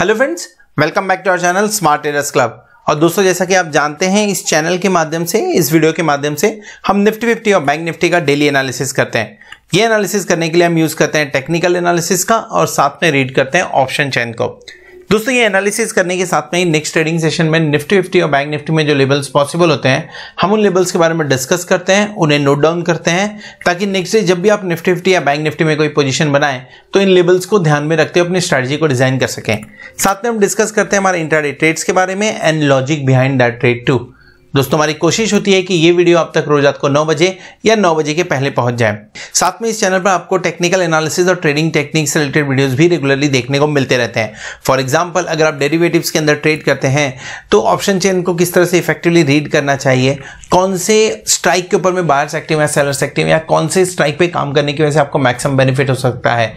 hello friends welcome back to our channel smart eras club और दोस्तों जैसा कि आप जानते हैं इस चैनल के माध्यम से इस वीडियो के माध्यम से हम निफ्टी फिफ्टी और बैंक निफ्टी का डेली एनालिसिस करते हैं ये एनालिसिस करने के लिए हम यूज़ करते हैं टेक्निकल एनालिसिस का और साथ में रीड करते हैं ऑप्शन चैन को दोस्तों ये एनालिसिस करने के साथ में ही नेक्स्ट ट्रेडिंग सेशन में निफ्टी फिफ्टी और बैंक निफ्टी में जो लेवल्स पॉसिबल होते हैं हम उन लेवल्स के बारे में डिस्कस करते हैं उन्हें नोट डाउन करते हैं ताकि नेक्स्ट डे जब भी आप निफ्टी फिफ्टी या बैंक निफ्टी में कोई पोजीशन बनाएं तो इन लेवल्स को ध्यान में रखते हुए अपनी स्ट्रैटेजी को डिजाइन कर सकें साथ में हम डिस्कस करते हैं हमारे इंटरडे ट्रेड्स के बारे में and logic behind that trade too दोस्तों हमारी कोशिश होती है कि ये वीडियो आप तक रोज रात को 9 बजे या 9 बजे के पहले पहुंच जाए साथ में इस चैनल पर आपको टेक्निकल एनालिसिस और ट्रेडिंग टेक्निक से रिलेटेड वीडियोस भी रेगुलरली देखने को मिलते रहते हैं फॉर एग्जांपल अगर आप डेरिवेटिव्स के अंदर ट्रेड करते हैं तो ऑप्शन चेन को किस तरह से इफेक्टिवली रीड करना चाहिए कौन से स्ट्राइक के ऊपर में बायर्स एक्टिव या सेलर्स एक्टिव या कौन से स्ट्राइक पे काम करने की वजह से आपको मैक्सिमम बेनिफिट हो सकता है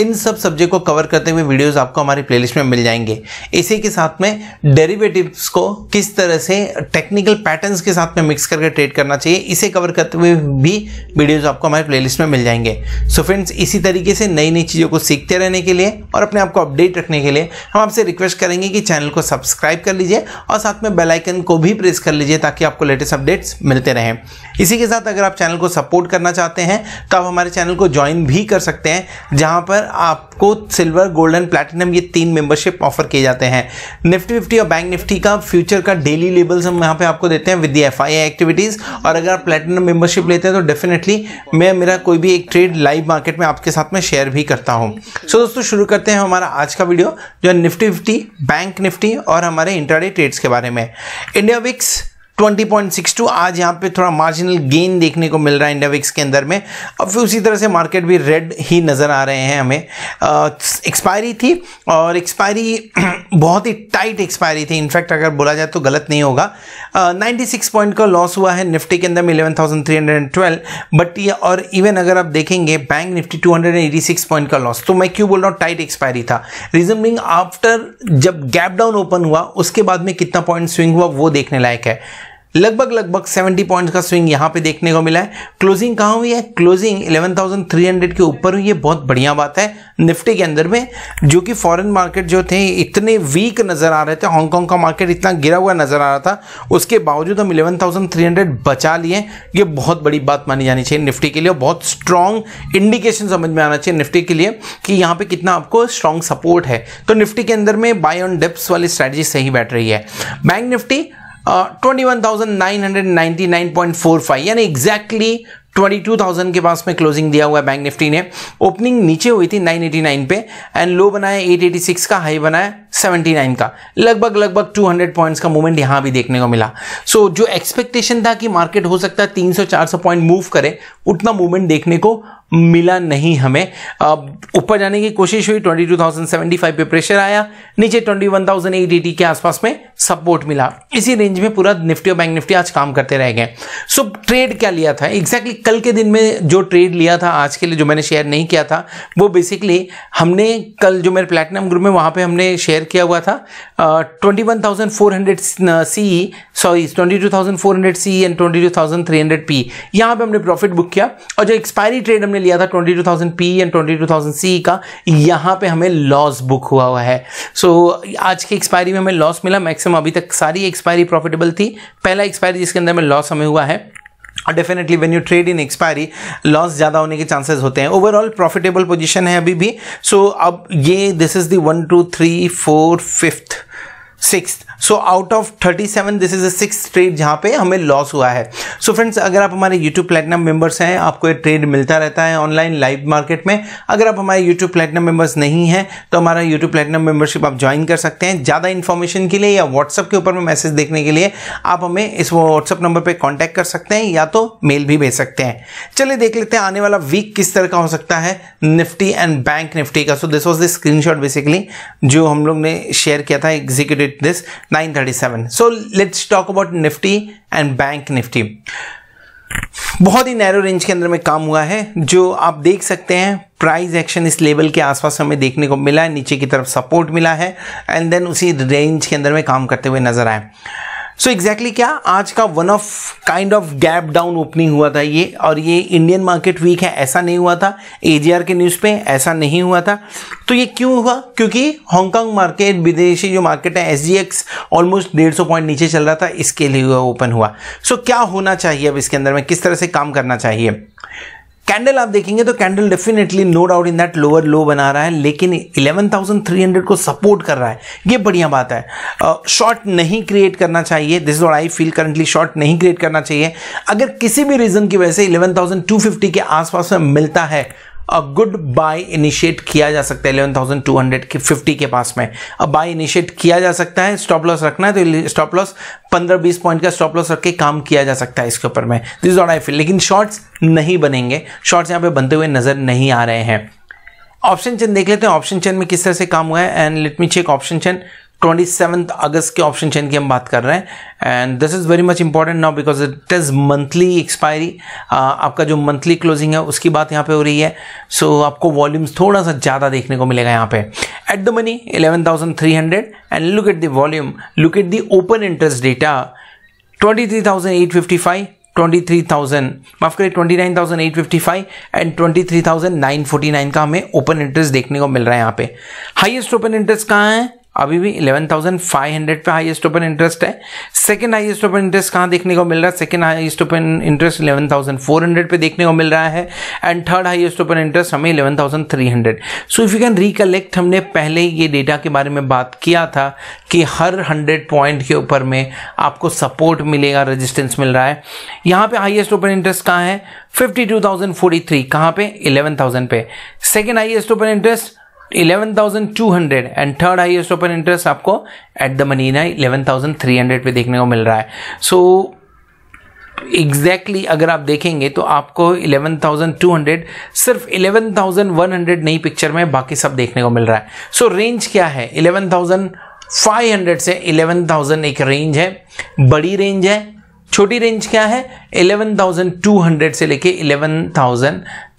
इन सब सब्जेक्ट को कवर करते हुए वीडियोस आपको हमारी प्लेलिस्ट में मिल जाएंगे इसी के साथ में डेरिवेटिव्स को किस तरह से टेक्निकल पैटर्न्स के साथ में मिक्स करके ट्रेड करना चाहिए इसे कवर करते हुए भी वीडियोज़ आपको हमारे प्ले में मिल जाएंगे सो so फ्रेंड्स इसी तरीके से नई नई चीज़ों को सीखते रहने के लिए और अपने आप को अपडेट रखने के लिए हम आपसे रिक्वेस्ट करेंगे कि चैनल को सब्सक्राइब कर लीजिए और साथ में बेलाइकन को भी प्रेस कर लीजिए ताकि आपको लेटेस्ट अपडेट अपडेट्स मिलते रहें इसी के साथ अगर आप चैनल को सपोर्ट करना चाहते हैं तो आप हमारे चैनल को ज्वाइन भी कर सकते हैं जहां पर आपको सिल्वर गोल्डन प्लैटिनम ये तीन मेंबरशिप ऑफर किए जाते हैं निफ्टी फिफ्टी और बैंक निफ्टी का फ्यूचर का डेली लेबल्स हम यहाँ पे आपको देते हैं विद एफ आई एक्टिविटीज़ और अगर आप प्लेटिनम मेंबरशिप लेते हैं तो डेफिनेटली मैं मेरा कोई भी एक ट्रेड लाइव मार्केट में आपके साथ में शेयर भी करता हूँ सो so, दोस्तों शुरू करते हैं हमारा आज का वीडियो जो निफ्टी फिफ्टी बैंक निफ्टी और हमारे इंटरडे ट्रेड्स के बारे में इंडिया विक्स 20.62 आज यहाँ पे थोड़ा मार्जिनल गेन देखने को मिल रहा है इंडाविक्स के अंदर में अब फिर उसी तरह से मार्केट भी रेड ही नज़र आ रहे हैं हमें एक्सपायरी थी और एक्सपायरी बहुत ही टाइट एक्सपायरी थी इनफैक्ट अगर बोला जाए तो गलत नहीं होगा नाइन्टी सिक्स पॉइंट का लॉस हुआ है निफ्टी के अंदर में eleven thousand three hundred and twelve but ये और इवन अगर आप देखेंगे Bank Nifty two hundred and eighty six point का लॉस तो मैं क्यों बोल रहा हूँ टाइट एक्सपायरी था रीजन बिंग आफ्टर जब गैप डाउन ओपन हुआ उसके बाद में कितना पॉइंट स्विंग हुआ वो देखने लायक है लगभग लगभग 70 पॉइंट्स का स्विंग यहाँ पे देखने को मिला है क्लोजिंग कहाँ हुई है क्लोजिंग 11,300 के ऊपर हुई है बहुत बढ़िया बात है निफ्टी के अंदर में जो कि फॉरेन मार्केट जो थे इतने वीक नज़र आ रहे थे हांगकांग का मार्केट इतना गिरा हुआ नज़र आ रहा था उसके बावजूद हम 11,300 बचा लिए ये बहुत बड़ी बात मानी जानी चाहिए निफ्टी के लिए बहुत स्ट्रॉन्ग इंडिकेशन समझ में आना चाहिए निफ्टी के लिए कि यहाँ पर कितना आपको स्ट्रॉन्ग सपोर्ट है तो निफ्टी के अंदर में बाय ऑन डेप्स वाली स्ट्रैटेजी सही बैठ रही है Bank Nifty twenty one thousand nine hundred nine point four five यानी एग्जैक्टली ट्वेंटी टू थाउजेंड के पास में क्लोजिंग दिया हुआ है बैंक निफ्टी ने ओपनिंग नीचे हुई थी नाइन एटी नाइन पे एंड लो बनाया एट एटी सिक्स का हाई बनाया 79 का लगभग लगभग 200 पॉइंट्स का मूवमेंट यहाँ भी देखने को मिला सो so, जो एक्सपेक्टेशन था कि मार्केट हो सकता है 300-400 पॉइंट मूव करे उतना मूवमेंट देखने को मिला नहीं हमें ऊपर जाने की कोशिश हुई 22,075 पे प्रेशर आया नीचे 21,880 के आसपास में सपोर्ट मिला इसी रेंज में पूरा निफ्टी और बैंक निफ्टी आज काम करते रह गए सो ट्रेड क्या लिया था एग्जैक्टली exactly कल के दिन में जो ट्रेड लिया था आज के लिए जो मैंने शेयर नहीं किया था वो बेसिकली हमने कल जो मेरे प्लेटिनम ग्रुप में वहां पर हमने शेयर शेयर किया हुआ था twenty one thousand four hundred C sorry twenty two thousand four hundred C and twenty two thousand three hundred P यहाँ पर हमने प्रॉफिट बुक किया और जो एक्सपायरी ट्रेड हमने लिया था twenty two thousand P and twenty two thousand C का यहाँ पर हमें लॉस बुक हुआ हुआ है सो so, आज की एक्सपायरी में हमें लॉस मिला मैक्सिमम अभी तक सारी एक्सपायरी प्रॉफिटेबल थी पहला एक्सपायरी जिसके अंदर में लॉस हमें हुआ है और definitely when you trade in expiry loss ज़्यादा होने के चांसेस होते हैं ओवरऑल प्रॉफिटेबल पोजीशन है अभी भी सो so, अब ये this is the one two three four fifth six so out of 37 this is a six trade जहां पे हमें लॉस हुआ है सो so फ्रेंड्स अगर आप हमारे यूट्यूब प्लेटिनम मेंबर्स हैं आपको ये ट्रेड मिलता रहता है ऑनलाइन लाइव मार्केट में अगर आप हमारे यूट्यूब प्लेटिनम मेंबर्स नहीं हैं तो हमारा यूट्यूब प्लेटिनम मेंबरशिप आप ज्वाइन कर सकते हैं ज़्यादा इन्फॉर्मेशन के लिए या WhatsApp के ऊपर में मैसेज देखने के लिए आप हमें इस व्हाट्सअप नंबर पर कॉन्टैक्ट कर सकते हैं या तो मेल भी भेज सकते हैं चलिए देख लेते हैं आने वाला वीक किस तरह का हो सकता है निफ्टी एंड बैंक निफ्टी का so this was the screen basically जो हम लोग ने शेयर किया था executive this 937 so let's talk about nifty and bank nifty बहुत ही नैरो रेंज के अंदर में काम हुआ है जो आप देख सकते हैं प्राइस एक्शन इस लेवल के आसपास हमें देखने को मिला है नीचे की तरफ सपोर्ट मिला है एंड देन उसी रेंज के अंदर में काम करते हुए नजर आए सो so एग्जैक्टली exactly क्या आज का one of kind of gap down opening हुआ था ये और ये इंडियन मार्केट वीक है ऐसा नहीं हुआ था एजीआर के न्यूज़ पे ऐसा नहीं हुआ था तो ये क्यों हुआ क्योंकि हांगकांग मार्केट विदेशी जो मार्केट है एस ऑलमोस्ट डेढ़ सौ पॉइंट नीचे चल रहा था इसके लिए ओपन हुआ सो so, क्या होना चाहिए अब इसके अंदर में किस तरह से काम करना चाहिए कैंडल आप देखेंगे तो candle definitely no doubt in that lower low बना रहा है लेकिन 11,300 को सपोर्ट कर रहा है ये बढ़िया बात है शॉर्ट uh, नहीं क्रिएट करना चाहिए this what I feel currently short नहीं क्रिएट करना चाहिए अगर किसी भी रीजन की वजह से 11,250 के आसपास में मिलता है गुड बाय इनिशिएट किया जा सकता है 11,250 के 50 के पास में अब बाय इनिशिएट किया जा सकता है स्टॉप लॉस रखना है तो स्टॉप लॉस 15-20 पॉइंट का स्टॉप लॉस रख के काम किया जा सकता है इसके ऊपर में दिस ऑट आई फील लेकिन शॉर्ट्स नहीं बनेंगे शॉर्ट्स यहाँ पे बनते हुए नजर नहीं आ रहे हैं ऑप्शन चेन देख लेते हैं ऑप्शन चेन में किस तरह से काम हुआ है and let me check option chain twenty seven अगस्त के ऑप्शन चेन की हम बात कर रहे हैं and this is very much important now because it is monthly expiry आपका जो मंथली क्लोजिंग है उसकी बात यहाँ पे हो रही है सो so, आपको वॉल्यूम्स थोड़ा सा ज़्यादा देखने को मिलेगा यहाँ पे at the money eleven thousand three hundred and look at the volume look at the open interest data twenty three thousand eight fifty five 23,000 माफ करिए 29,855 एंड 23,949 का हमें ओपन इंटरेस्ट देखने को मिल रहा है यहाँ पे हाईएस्ट ओपन इंटरेस्ट कहाँ है अभी भी 11,500 पे हाईएस्ट ओपन इंटरेस्ट है सेकंड हाईएस्ट ओपन इंटरेस्ट कहाँ देखने को मिल रहा है सेकंड हाईएस्ट ओपन इंटरेस्ट 11,400 पे देखने को मिल रहा है and third highest open interest हमें 11,300 so if you can recollect हमने पहले ये डेटा के बारे में बात किया था कि हर 100 पॉइंट के ऊपर में आपको सपोर्ट मिलेगा रजिस्टेंस मिल रहा है यहाँ पे हाईएस्ट ओपन इंटरेस्ट कहाँ है fifty two thousand forty three कहाँ पे थाउजेंड पे second highest open interest 11,200 and third highest open interest आपको एट द मनीना 11,300 पे देखने को मिल रहा है सो so, एग्जैक्टली exactly अगर आप देखेंगे तो आपको 11,200 सिर्फ 11,100 नई पिक्चर में बाकी सब देखने को मिल रहा है सो so, रेंज क्या है 11,500 से 11,000 एक रेंज है बड़ी रेंज है छोटी रेंज क्या है 11,200 से लेके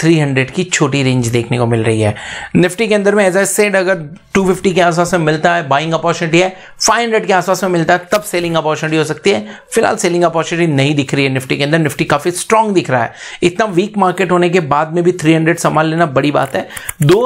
300 की छोटी रेंज देखने को मिल रही है निफ्टी के अंदर में एज ए सेड अगर 250 के आसपास में मिलता है बाइंग अपॉर्चुनिटी है 500 के आसपास में मिलता है तब सेलिंग अपॉर्चुनिटी हो सकती है फिलहाल सेलिंग अपॉर्चुनिटी नहीं दिख रही है निफ्टी के अंदर निफ्टी काफ़ी स्ट्रांग दिख रहा है इतना वीक मार्केट होने के बाद में भी 300 संभाल लेना बड़ी बात है दो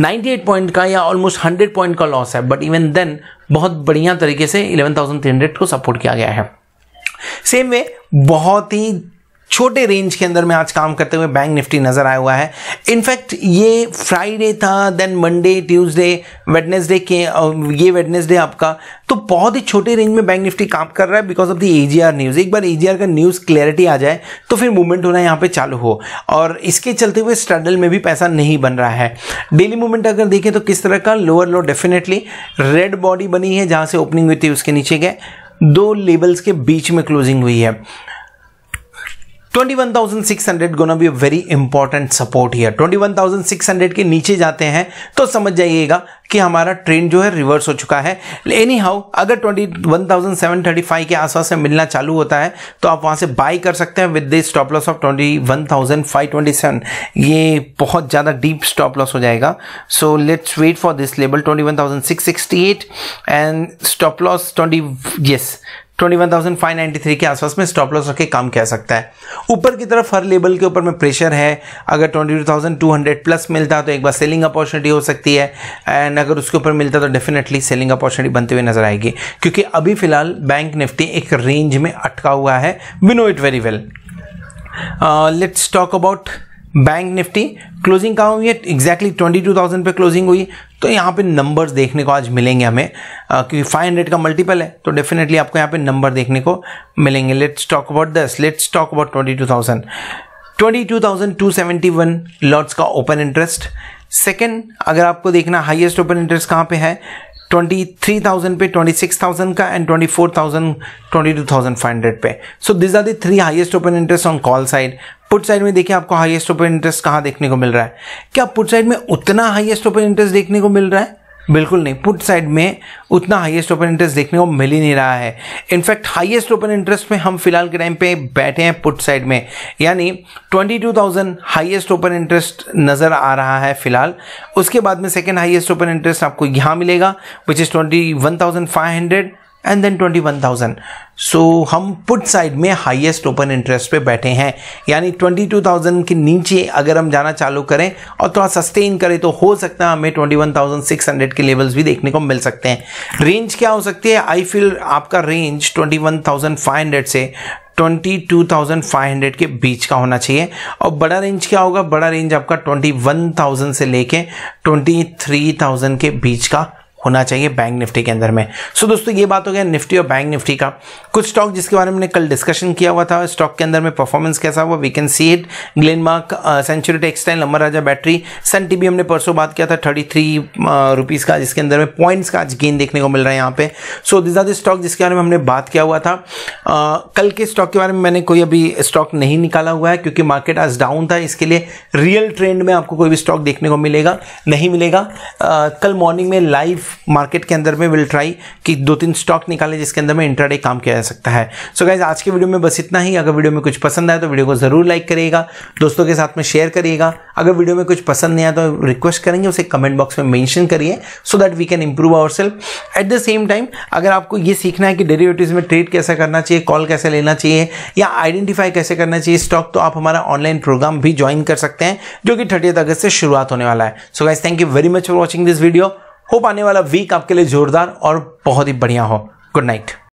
98 पॉइंट का या ऑलमोस्ट 100 पॉइंट का लॉस है बट इवन देन बहुत बढ़िया तरीके से 11,300 को सपोर्ट किया गया है सेम वे बहुत ही छोटे रेंज के अंदर में आज काम करते हुए बैंक निफ्टी नज़र आया हुआ है इनफैक्ट ये फ्राइडे था देन मंडे ट्यूसडे वेडनेसडे के ये वेडनेसडे आपका तो बहुत ही छोटे रेंज में बैंक निफ्टी काम कर रहा है because of the AGR news एक बार एजीआर का न्यूज़ क्लैरिटी आ जाए तो फिर मूवमेंट होना यहाँ पे चालू हो और इसके चलते हुए स्ट्रगल में भी पैसा नहीं बन रहा है डेली मूवमेंट अगर देखें तो किस तरह का lower low definitely red body बनी है जहाँ से ओपनिंग हुई थी उसके नीचे गए दो लेवल्स के बीच में क्लोजिंग हुई है 21,600 gonna be very important support here 21,600 के नीचे जाते हैं तो समझ जाइएगा कि हमारा ट्रेंड जो है रिवर्स हो चुका है एनी हाउ अगर 21,735 के आसपास में मिलना चालू होता है तो आप वहां से बाई कर सकते हैं with the stop loss of 21,527 ये बहुत ज़्यादा डीप स्टॉप लॉस हो जाएगा so let's wait for this level twenty and stop loss twenty yes 21,593 के आसपास में स्टॉप लॉस रखे काम कह सकता है ऊपर की तरफ हर लेवल के ऊपर में प्रेशर है अगर 22,200 प्लस मिलता तो एक बार सेलिंग अपॉर्चुनिटी हो सकती है एंड अगर उसके ऊपर मिलता तो डेफिनेटली सेलिंग अपॉर्चुनिटी बनते हुए नजर आएगी क्योंकि अभी फिलहाल बैंक निफ्टी एक रेंज में अटका हुआ है we know it very well let's talk about Bank Nifty closing कहाँ हुई है एग्जैक्टली ट्वेंटी टू थाउजेंड पे क्लोजिंग हुई तो यहाँ पे नंबर्स देखने को आज मिलेंगे हमें आ, क्योंकि 500 का मल्टीपल है तो डेफिनेटली आपको यहाँ पे नंबर देखने को मिलेंगे लेट्स टॉक अबाउट दस let's talk about twenty two thousand twenty two thousand two seventy one lots का ओपन इंटरेस्ट सेकेंड अगर आपको देखना हाईएस्ट ओपन इंटरेस्ट कहाँ पे है ट्वेंटी थ्री थाउजेंड पे ट्वेंटी सिक्स थाउजेंड का and twenty four thousand twenty two thousand five hundred पे so this are the three highest open interest on call side put side में देखिए आपको highest open interest कहाँ देखने को मिल रहा है क्या पुट साइड में उतना हाईएस्ट ओपन इंटरेस्ट देखने को मिल रहा है बिल्कुल नहीं पुट साइड में उतना हाईएस्ट ओपन इंटरेस्ट देखने को मिल ही नहीं रहा है इनफैक्ट हाईएस्ट ओपन इंटरेस्ट में हम फिलहाल के टाइम पे बैठे हैं पुट साइड में यानी 22,000 हाईएस्ट ओपन इंटरेस्ट नज़र आ रहा है फिलहाल उसके बाद में सेकेंड हाईएस्ट ओपन इंटरेस्ट आपको यहाँ मिलेगा which is twenty and then twenty one thousand so हम पुट साइड में हाईएस्ट ओपन इंटरेस्ट पे बैठे हैं यानी ट्वेंटी टू थाउजेंड के नीचे अगर हम जाना चालू करें और थोड़ा सस्टेन करें तो हो सकता है हमें twenty one thousand six hundred के लेवल्स भी देखने को मिल सकते हैं रेंज क्या हो सकती है आई फील आपका range twenty one thousand five hundred से 22,500 के बीच का होना चाहिए और बड़ा रेंज क्या होगा बड़ा रेंज आपका 21,000 से लेके 23,000 के बीच का होना चाहिए बैंक निफ्टी के अंदर में सो so दोस्तों ये बात हो गया निफ्टी और बैंक निफ्टी का कुछ स्टॉक जिसके बारे में कल डिस्कशन किया हुआ था स्टॉक के अंदर में परफॉर्मेंस कैसा हुआ we can see it Glenmark Century Textile Amara Raja battery Sun TV हमने परसों बात किया था थर्टी थ्री रुपीज़ का जिसके अंदर में पॉइंट्स का आज गेन देखने को मिल रहा है यहाँ पे so this are the stock जिसके बारे में हमने बात किया हुआ था uh, कल के स्टॉक के बारे में मैंने कोई अभी स्टॉक नहीं निकाला हुआ है क्योंकि मार्केट आज डाउन था इसके लिए रियल ट्रेंड में आपको कोई भी स्टॉक देखने को मिलेगा नहीं मिलेगा आ, uh, कल मॉर्निंग में लाइव मार्केट के अंदर में विल ट्राई कि दो तीन स्टॉक निकालें जिसके अंदर में इंट्राडे काम किया जा सकता है सो so गाइज आज के वीडियो में बस इतना ही अगर वीडियो में कुछ पसंद आए तो वीडियो को ज़रूर लाइक करिएगा दोस्तों के साथ में शेयर करिएगा अगर वीडियो में कुछ पसंद नहीं आया तो रिक्वेस्ट करेंगे उसे कमेंट बॉक्स में मैंशन करिए so that we can improve our self at the same time अगर आपको ये सीखना है कि डेरिवेटिव्स में ट्रेड कैसे करना चाहिए कॉल कैसे लेना चाहिए या आइडेंटिफाई कैसे करना चाहिए स्टॉक तो आप हमारा ऑनलाइन प्रोग्राम भी ज्वाइन कर सकते हैं जो कि थर्टी अगस्त से शुरुआत होने वाला है so guys thank you very much for watching this video hope आने वाला वीक आपके लिए जोरदार और बहुत ही बढ़िया हो गुड नाइट